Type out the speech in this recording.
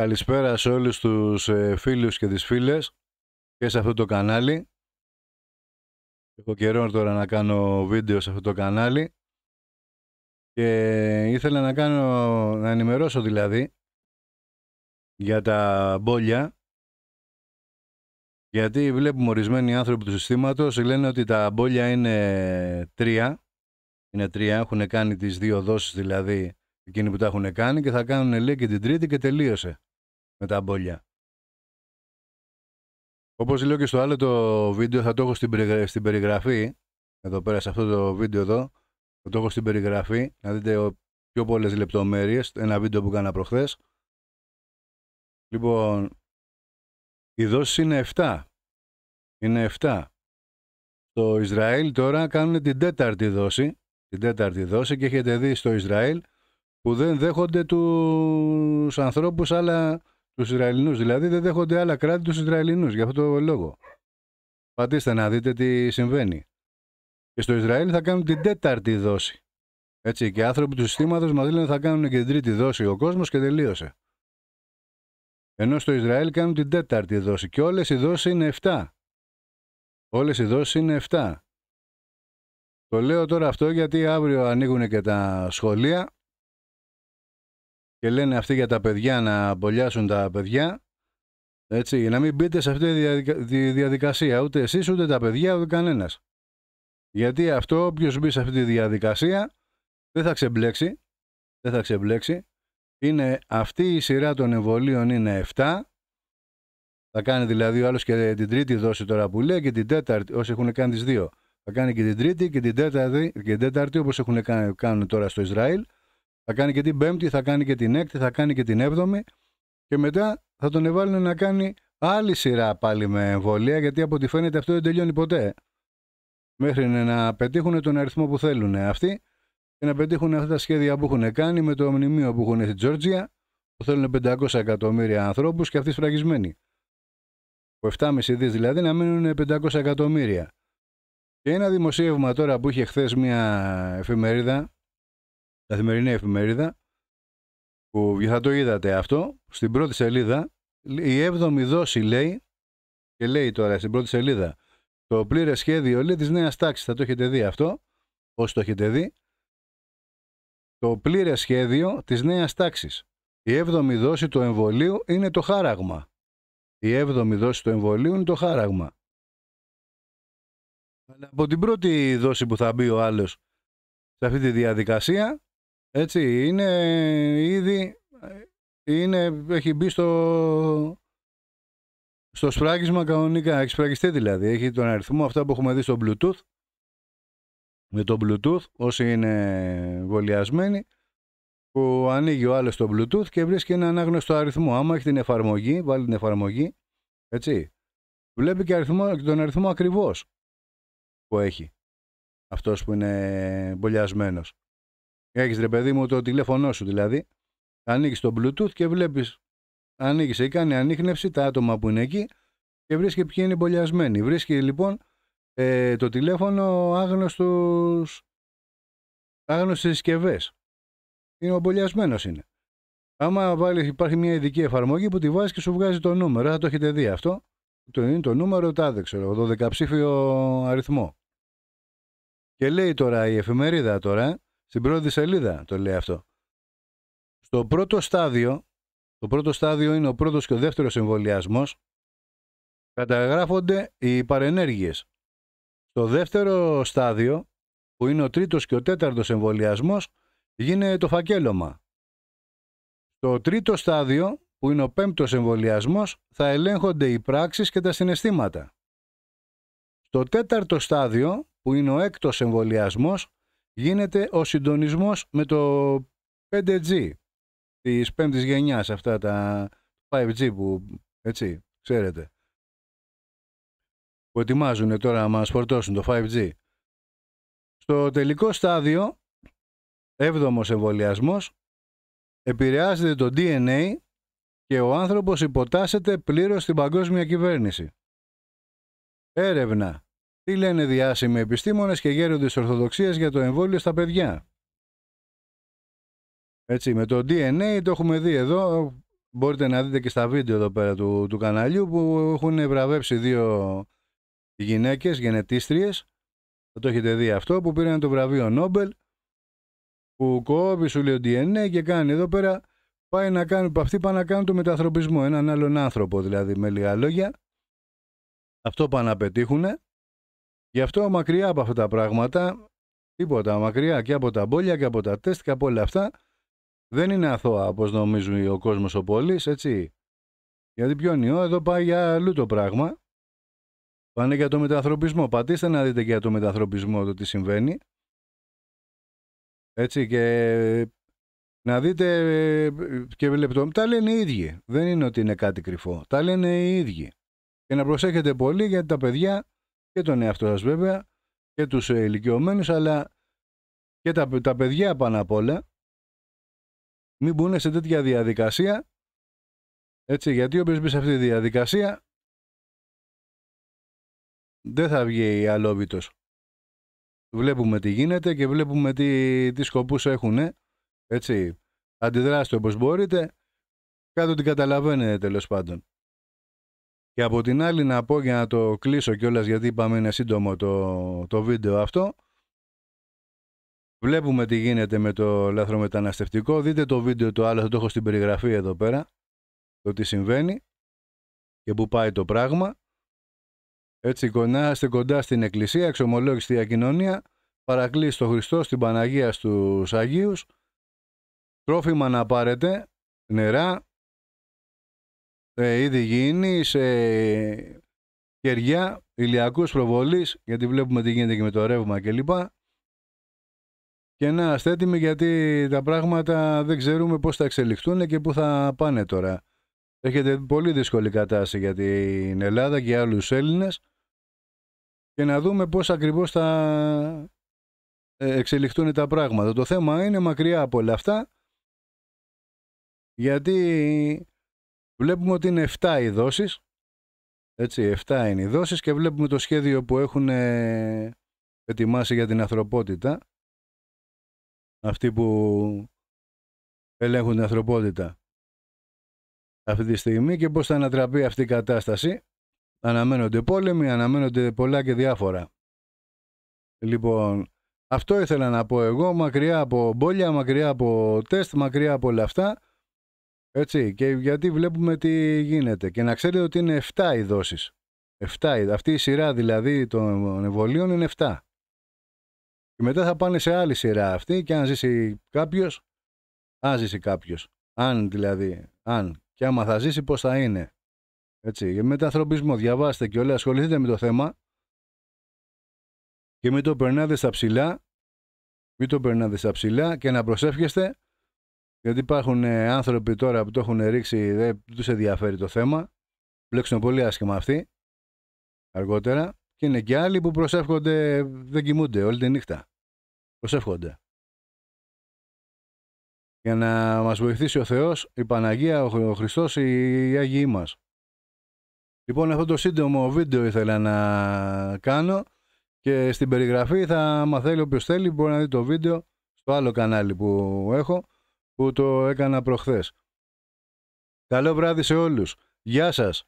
Καλησπέρα σε όλους τους ε, φίλους και τις φίλες και σε αυτό το κανάλι. Έχω καιρό τώρα να κάνω βίντεο σε αυτό το κανάλι και ήθελα να κάνω, να ενημερώσω δηλαδή για τα μπόλια γιατί βλέπουμε ορισμένοι άνθρωποι του συστήματος λένε ότι τα μπόλια είναι τρία είναι τρία, έχουν κάνει τις δύο δόσεις δηλαδή Εκείνοι που τα έχουν κάνει και θα κάνουν λέει και την τρίτη και τελείωσε με τα μπόλια. Όπως λέω και στο άλλο το βίντεο θα το έχω στην, περιγραφή εδώ πέρα σε αυτό το βίντεο εδώ θα το έχω στην περιγραφή να δείτε πιο πολλές λεπτομέρειες ένα βίντεο που κάνα προχθές Λοιπόν οι δόσεις είναι 7 είναι 7 στο Ισραήλ τώρα κάνουν την τέταρτη δόση την τέταρτη δόση και έχετε δει στο Ισραήλ που δεν δέχονται τους ανθρώπους άλλα τους Ισραηλινούς. Δηλαδή δεν δέχονται άλλα κράτη τους Ισραηλινούς για αυτό το λόγο. Πατήστε να δείτε τι συμβαίνει. Και στο Ισραήλ θα κάνουν την τέταρτη δόση. Έτσι, και οι άνθρωποι του συστήματος μας λένε θα κάνουν και την τρίτη δόση ο κόσμος και τελείωσε. Ενώ στο Ισραήλ κάνουν την τέταρτη δόση και όλες οι δόσεις είναι 7. Όλες οι δόσεις είναι 7. Το λέω τώρα αυτό γιατί αύριο ανοίγουν και τα σχολεία και λένε αυτοί για τα παιδιά να μπολιάσουν τα παιδιά. Έτσι, να μην μπείτε σε αυτή τη διαδικασία ούτε εσείς ούτε τα παιδιά ούτε κανένας. Γιατί αυτό όποιος μπει σε αυτή τη διαδικασία δεν θα ξεμπλέξει. Δεν θα ξεμπλέξει. Είναι, αυτή η σειρά των εμβολίων είναι 7. Θα κάνει δηλαδή ο άλλος και την τρίτη δόση τώρα που λέει και την τέταρτη, όσοι έχουν κάνει τις δύο. Θα κάνει και την τρίτη και την τέταρτη, και την τέταρτη όπως έχουν κάνει, κάνουν τώρα στο Ισραήλ. Θα κάνει και την πέμπτη, θα κάνει και την έκτη, θα κάνει και την έβδομη και μετά θα τον εβάλουν να κάνει άλλη σειρά πάλι με εμβολία γιατί από ό,τι φαίνεται αυτό δεν τελειώνει ποτέ. Μέχρι να πετύχουν τον αριθμό που θέλουν αυτοί και να πετύχουν αυτά τα σχέδια που έχουν κάνει με το μνημείο που έχουν στην Τζόρτζια που θέλουν 500 εκατομμύρια ανθρώπους και αυτοί σφραγισμένοι. Που 7,5 δις δηλαδή να μείνουν 500 εκατομμύρια. Και ένα δημοσίευμα τώρα που είχε χθες μια εφημερίδα καθημερινή εφημερίδα που θα το είδατε αυτό, στην πρώτη σελίδα, η έβδομη δόση λέει, και λέει τώρα στην πρώτη σελίδα, το πλήρες σχέδιο λέει της νέας τάξης, θα το έχετε δει αυτό, όσοι το έχετε δει, το πλήρες σχέδιο της νέας τάξης. Η έβδομη δόση του εμβολίου είναι το χάραγμα. Η έβδομη δόση του εμβολίου είναι το χάραγμα. από την πρώτη δόση που θα μπει ο άλλος σε αυτή τη διαδικασία έτσι, είναι ήδη, είναι, έχει μπει στο, στο σφράγισμα κανονικά, έχει σφραγιστεί δηλαδή, έχει τον αριθμό αυτά που έχουμε δει στο Bluetooth, με το Bluetooth, όσοι είναι βολιασμένοι, που ανοίγει ο άλλος το Bluetooth και βρίσκει ένα άγνωστο αριθμό. Άμα έχει την εφαρμογή, βάλει την εφαρμογή, έτσι, βλέπει και αριθμό, τον αριθμό ακριβώς που έχει αυτός που είναι βολιασμένος. Έχεις ρε παιδί μου το τηλέφωνό σου δηλαδή. Ανοίγεις το Bluetooth και βλέπεις. Ανοίγεις, κάνει ανείχνευση τα άτομα που είναι εκεί και βρίσκει ποιοι είναι εμπολιασμένοι. Βρίσκει λοιπόν ε, το τηλέφωνο άγνωστους Άγνωστες συσκευές. Είναι ο είναι. Άμα βάλεις, υπάρχει μια ειδική εφαρμογή που τη βάζεις και σου βγάζει το νούμερο. Θα το έχετε δει αυτό. Το είναι το νούμερο, τα ξέρω, το ψήφιο αριθμό. Και λέει τώρα η εφημερίδα τώρα, στην πρώτη σελίδα το λέει αυτό. Στο πρώτο στάδιο, το πρώτο στάδιο είναι ο πρώτος και ο δεύτερος εμβολιασμός. καταγράφονται οι παρενέργειες. Στο δεύτερο στάδιο, που είναι ο τρίτος και ο τέταρτος εμβολιασμός, γίνεται το φακέλωμα. Στο τρίτο στάδιο, που είναι ο πέμπτος εμβολιασμός, θα ελέγχονται οι πράξεις και τα συναισθήματα. Στο τέταρτο στάδιο, που είναι ο έκτος εμβολιασμός, γίνεται ο συντονισμός με το 5G της πέμπτης γενιάς αυτά τα 5G που έτσι ξέρετε που ετοιμάζουν τώρα να μας φορτώσουν το 5G. Στο τελικό στάδιο, έβδομος εμβολιασμός, επηρεάζεται το DNA και ο άνθρωπος υποτάσσεται πλήρως στην παγκόσμια κυβέρνηση. Έρευνα τι λένε διάσημοι επιστήμονες και γέροντες ορθοδοξίας για το εμβόλιο στα παιδιά. Έτσι, με το DNA το έχουμε δει εδώ, μπορείτε να δείτε και στα βίντεο εδώ πέρα του, του καναλιού που έχουν βραβεύσει δύο γυναίκες, γενετίστριες, θα το έχετε δει αυτό, που πήραν το βραβείο Νόμπελ, που κόβει σου λέει DNA και κάνει εδώ πέρα, πάει να κάνουν, αυτοί πάνε να κάνουν το μεταθροπισμό. έναν άλλον άνθρωπο δηλαδή με λίγα λόγια. Αυτό πάνε να πετύχουνε. Γι' αυτό μακριά από αυτά τα πράγματα, τίποτα, μακριά και από τα μπόλια και από τα τεστ και από όλα αυτά, δεν είναι αθώα όπως νομίζουν ο κόσμος ο πόλης, έτσι. Γιατί πιο νιώ, εδώ πάει για αλλού το πράγμα. Πάνε για το μεταθροπισμό. Πατήστε να δείτε και για το μεταθροπισμό το τι συμβαίνει. Έτσι και να δείτε και λεπτό. Τα λένε οι ίδιοι. Δεν είναι ότι είναι κάτι κρυφό. Τα λένε οι ίδιοι. Και να προσέχετε πολύ γιατί τα παιδιά και τον εαυτό σας βέβαια και τους ε, ηλικιωμένους αλλά και τα, τα παιδιά πάνω απ' όλα μην μπουν σε τέτοια διαδικασία έτσι γιατί όποιος μπει σε αυτή τη διαδικασία δεν θα βγει αλόβητος βλέπουμε τι γίνεται και βλέπουμε τι, τι σκοπούς έχουν ε. έτσι αντιδράστε όπως μπορείτε κάτω την καταλαβαίνετε τέλος πάντων και από την άλλη να πω για να το κλείσω κιόλας γιατί είπαμε είναι σύντομο το, το βίντεο αυτό. Βλέπουμε τι γίνεται με το λαθρομεταναστευτικό. Δείτε το βίντεο το άλλο, θα το έχω στην περιγραφή εδώ πέρα. Το τι συμβαίνει και που πάει το πράγμα. Έτσι κονάστε κοντά στην εκκλησία, εξομολόγηση η κοινωνία, παρακλείς τον Χριστό στην Παναγία στους Αγίους, τρόφιμα να πάρετε, νερά, ε, ήδη γίνει σε κεριά ηλιακούς προβολής, γιατί βλέπουμε τι γίνεται και με το ρεύμα κλπ. Και, να είστε γιατί τα πράγματα δεν ξέρουμε πώς θα εξελιχθούν και πού θα πάνε τώρα. Έχετε πολύ δύσκολη κατάσταση για την Ελλάδα και άλλους Έλληνες και να δούμε πώς ακριβώς θα ε, εξελιχθούν τα πράγματα. Το θέμα είναι μακριά από όλα αυτά γιατί Βλέπουμε ότι είναι 7 οι δόσεις. Έτσι, 7 είναι οι δόσεις και βλέπουμε το σχέδιο που έχουν ε, ετοιμάσει για την ανθρωπότητα. Αυτοί που ελέγχουν την ανθρωπότητα αυτή τη στιγμή και πώς θα ανατραπεί αυτή η κατάσταση. Αναμένονται πόλεμοι, αναμένονται πολλά και διάφορα. Λοιπόν, αυτό ήθελα να πω εγώ, μακριά από μπόλια, μακριά από τεστ, μακριά από όλα αυτά. Έτσι, και γιατί βλέπουμε τι γίνεται. Και να ξέρετε ότι είναι 7 οι δόσεις. αυτή η σειρά δηλαδή των εμβολίων είναι 7. Και μετά θα πάνε σε άλλη σειρά αυτή και αν ζήσει κάποιος, αν ζήσει κάποιος. Αν δηλαδή, αν και άμα θα ζήσει, πώς θα είναι. Έτσι. Και με ανθρωπισμό, διαβάστε και όλα, ασχοληθείτε με το θέμα και μην το περνάτε στα ψηλά. Μην το περνάτε στα ψηλά και να προσεύχεστε γιατί υπάρχουν ε, άνθρωποι τώρα που το έχουν ρίξει, δεν τους ενδιαφέρει το θέμα. Μπλέξουν πολύ άσχημα αυτοί αργότερα. Και είναι και άλλοι που προσεύχονται, δεν κοιμούνται όλη τη νύχτα. Προσεύχονται. Για να μας βοηθήσει ο Θεός, η Παναγία, ο Χριστός, οι Άγιοι μας. Λοιπόν, αυτό το σύντομο βίντεο ήθελα να κάνω και στην περιγραφή θα μαθαίνει όποιος θέλει μπορεί να δει το βίντεο στο άλλο κανάλι που έχω που το έκανα προχθές. Καλό βράδυ σε όλους. Γεια σας.